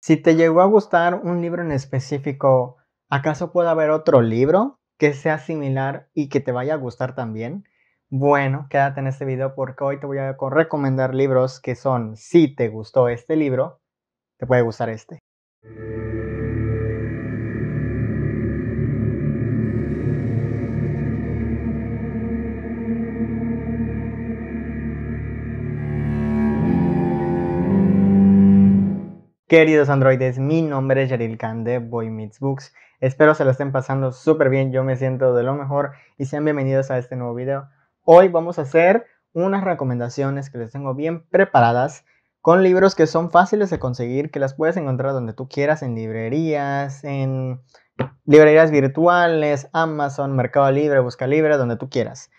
Si te llegó a gustar un libro en específico, ¿acaso puede haber otro libro que sea similar y que te vaya a gustar también? Bueno, quédate en este video porque hoy te voy a recomendar libros que son, si te gustó este libro, te puede gustar este. Queridos androides, mi nombre es Yaril Khan de Boy Meets Books. Espero se lo estén pasando súper bien, yo me siento de lo mejor y sean bienvenidos a este nuevo video. Hoy vamos a hacer unas recomendaciones que les tengo bien preparadas con libros que son fáciles de conseguir, que las puedes encontrar donde tú quieras, en librerías, en librerías virtuales, Amazon, Mercado Libre, Busca Libre, donde tú quieras.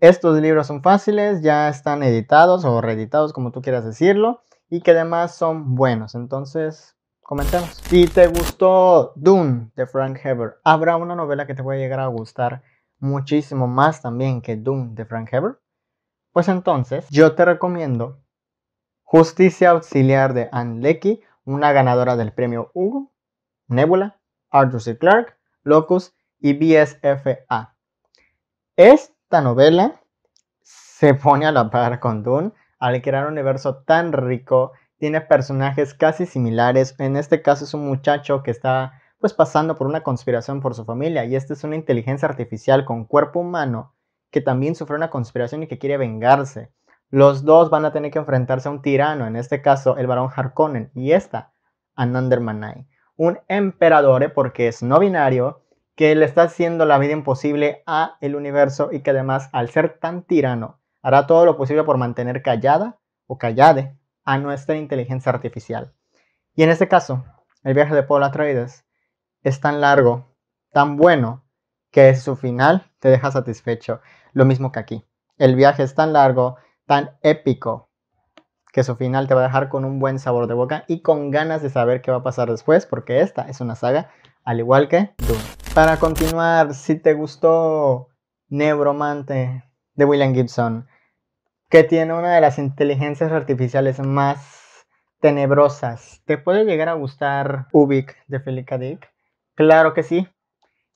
Estos libros son fáciles, ya están editados o reeditados, como tú quieras decirlo y que además son buenos. Entonces, comentemos. Si te gustó Dune de Frank Heber, habrá una novela que te a llegar a gustar muchísimo más también que Dune de Frank Heber. Pues entonces, yo te recomiendo Justicia Auxiliar de Anne Leckie, una ganadora del premio Hugo, Nebula, Arthur C. Clarke, Locus y BSFA. Esta novela se pone a la par con Dune al crear un universo tan rico, tiene personajes casi similares. En este caso es un muchacho que está pues pasando por una conspiración por su familia y esta es una inteligencia artificial con cuerpo humano que también sufre una conspiración y que quiere vengarse. Los dos van a tener que enfrentarse a un tirano, en este caso el varón Harkonnen y esta, Anander Manai, un emperador ¿eh? porque es no binario que le está haciendo la vida imposible a el universo y que además al ser tan tirano hará todo lo posible por mantener callada o callade a nuestra inteligencia artificial. Y en este caso, el viaje de Paul Atreides es tan largo, tan bueno, que su final te deja satisfecho. Lo mismo que aquí. El viaje es tan largo, tan épico, que su final te va a dejar con un buen sabor de boca y con ganas de saber qué va a pasar después, porque esta es una saga al igual que tú. Para continuar, si te gustó Neuromante, de William Gibson, que tiene una de las inteligencias artificiales más tenebrosas. ¿Te puede llegar a gustar Ubik de Felica Dick? Claro que sí.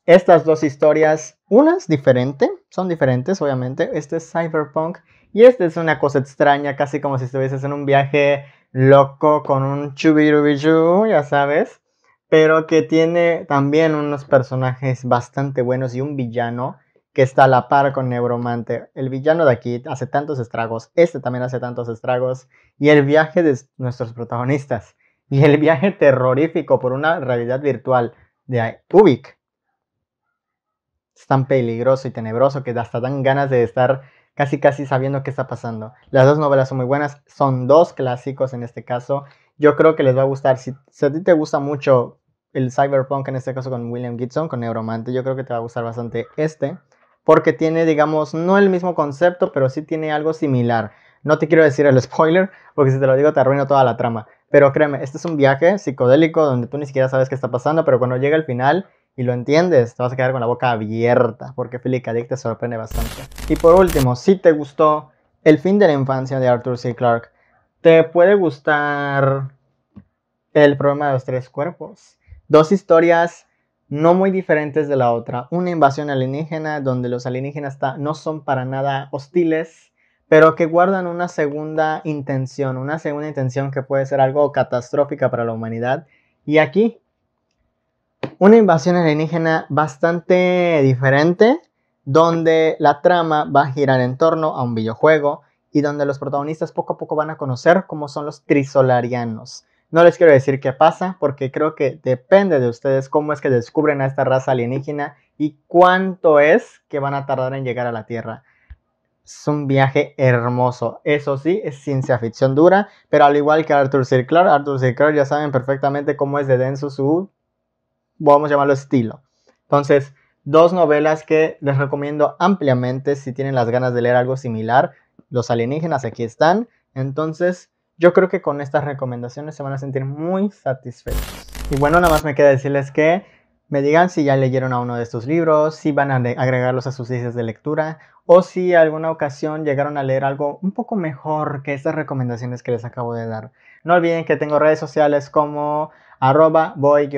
Estas dos historias, una es diferente, son diferentes obviamente. Este es Cyberpunk y este es una cosa extraña, casi como si estuvieses en un viaje loco con un chubirubichu, ya sabes. Pero que tiene también unos personajes bastante buenos y un villano que está a la par con Neuromante. El villano de aquí hace tantos estragos, este también hace tantos estragos, y el viaje de nuestros protagonistas, y el viaje terrorífico por una realidad virtual de Ubik, es tan peligroso y tenebroso que hasta dan ganas de estar casi casi sabiendo qué está pasando. Las dos novelas son muy buenas, son dos clásicos en este caso. Yo creo que les va a gustar. Si, si a ti te gusta mucho el cyberpunk, en este caso con William Gibson, con Neuromante, yo creo que te va a gustar bastante este porque tiene, digamos, no el mismo concepto, pero sí tiene algo similar. No te quiero decir el spoiler, porque si te lo digo te arruino toda la trama. Pero créeme, este es un viaje psicodélico donde tú ni siquiera sabes qué está pasando, pero cuando llega el final y lo entiendes, te vas a quedar con la boca abierta, porque Philip te sorprende bastante. Y por último, si te gustó El fin de la infancia de Arthur C. Clarke, te puede gustar El problema de los tres cuerpos. Dos historias no muy diferentes de la otra. Una invasión alienígena donde los alienígenas no son para nada hostiles, pero que guardan una segunda intención, una segunda intención que puede ser algo catastrófica para la humanidad. Y aquí, una invasión alienígena bastante diferente, donde la trama va a girar en torno a un videojuego y donde los protagonistas poco a poco van a conocer cómo son los trisolarianos no les quiero decir qué pasa, porque creo que depende de ustedes cómo es que descubren a esta raza alienígena y cuánto es que van a tardar en llegar a la Tierra. Es un viaje hermoso. Eso sí, es ciencia ficción dura, pero al igual que Arthur C. Clarke, Arthur C. Clarke ya saben perfectamente cómo es de denso su, vamos a llamarlo estilo. Entonces, dos novelas que les recomiendo ampliamente si tienen las ganas de leer algo similar. Los alienígenas aquí están. Entonces, yo creo que con estas recomendaciones se van a sentir muy satisfechos. Y bueno, nada más me queda decirles que me digan si ya leyeron a uno de estos libros, si van a agregarlos a sus listas de lectura o si alguna ocasión llegaron a leer algo un poco mejor que estas recomendaciones que les acabo de dar. No olviden que tengo redes sociales como arroba boy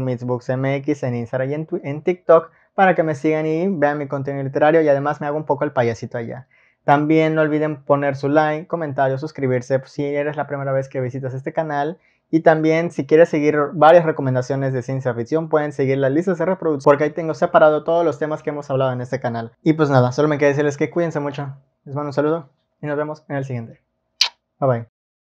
meetsbooksmx en Instagram y en, en TikTok para que me sigan y vean mi contenido literario y además me hago un poco el payasito allá. También no olviden poner su like, comentario, suscribirse si eres la primera vez que visitas este canal. Y también si quieres seguir varias recomendaciones de ciencia ficción, pueden seguir las listas de reproducción porque ahí tengo separado todos los temas que hemos hablado en este canal. Y pues nada, solo me queda decirles que cuídense mucho. Les mando un saludo y nos vemos en el siguiente. Bye bye.